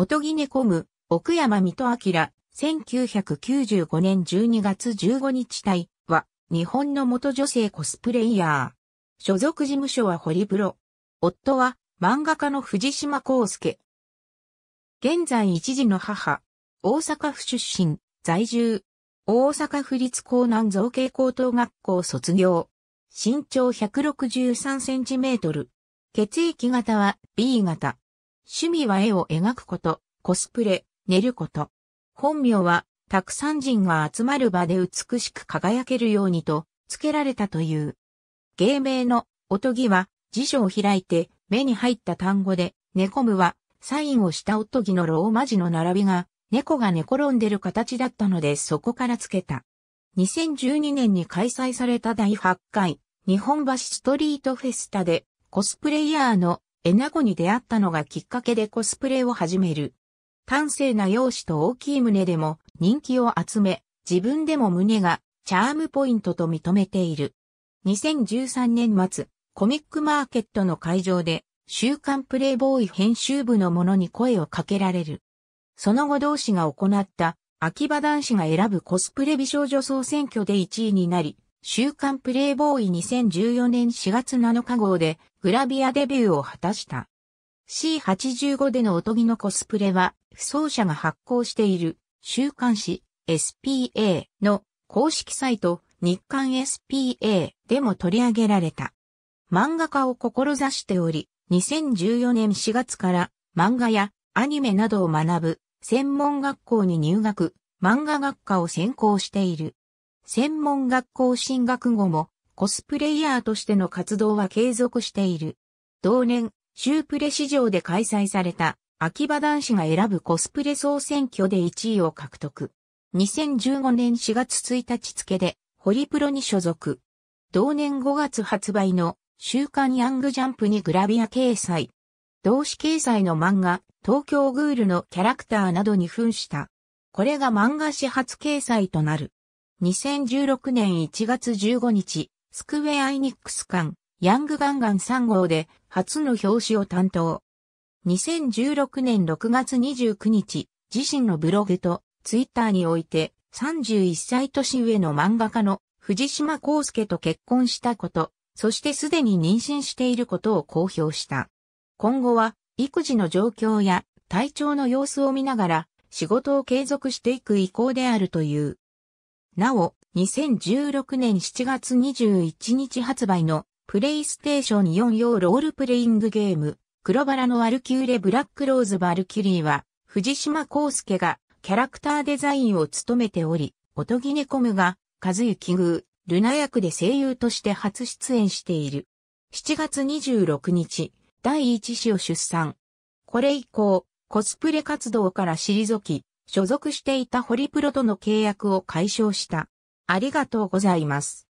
おとぎねこむ、奥山水戸明、1995年12月15日隊は、日本の元女性コスプレイヤー。所属事務所はホリプロ。夫は、漫画家の藤島康介。現在一児の母。大阪府出身、在住。大阪府立江南造形高等学校卒業。身長163センチメートル。血液型は B 型。趣味は絵を描くこと、コスプレ、寝ること。本名は、たくさん人が集まる場で美しく輝けるようにと、付けられたという。芸名の、おとぎは、辞書を開いて、目に入った単語で、猫むは、サインをしたおとぎのローマ字の並びが、猫が寝転んでる形だったのでそこから付けた。2012年に開催された第8回、日本橋ストリートフェスタで、コスプレイヤーのえなゴに出会ったのがきっかけでコスプレを始める。端正な容姿と大きい胸でも人気を集め、自分でも胸がチャームポイントと認めている。2013年末、コミックマーケットの会場で、週刊プレイボーイ編集部の者に声をかけられる。その後同氏が行った、秋葉男子が選ぶコスプレ美少女総選挙で1位になり、週刊プレイボーイ2014年4月7日号でグラビアデビューを果たした。C85 でのおとぎのコスプレは、不走者が発行している週刊誌 SPA の公式サイト日刊 SPA でも取り上げられた。漫画家を志しており、2014年4月から漫画やアニメなどを学ぶ専門学校に入学、漫画学科を専攻している。専門学校進学後もコスプレイヤーとしての活動は継続している。同年、シュープレ市場で開催された秋葉男子が選ぶコスプレ総選挙で1位を獲得。2015年4月1日付でホリプロに所属。同年5月発売の週刊ヤングジャンプにグラビア掲載。同志掲載の漫画、東京グールのキャラクターなどに扮した。これが漫画始発掲載となる。2016年1月15日、スクウェア・イニックス館、ヤングガンガン3号で初の表紙を担当。2016年6月29日、自身のブログとツイッターにおいて31歳年上の漫画家の藤島康介と結婚したこと、そしてすでに妊娠していることを公表した。今後は育児の状況や体調の様子を見ながら仕事を継続していく意向であるという。なお、2016年7月21日発売のプレイステーション4用ロールプレイングゲーム、黒バラのワルキューレ・ブラックローズ・バルキュリーは、藤島康介がキャラクターデザインを務めており、おとぎねこむが、和幸宮、ルナ役で声優として初出演している。7月26日、第一子を出産。これ以降、コスプレ活動から退き、所属していたホリプロとの契約を解消した。ありがとうございます。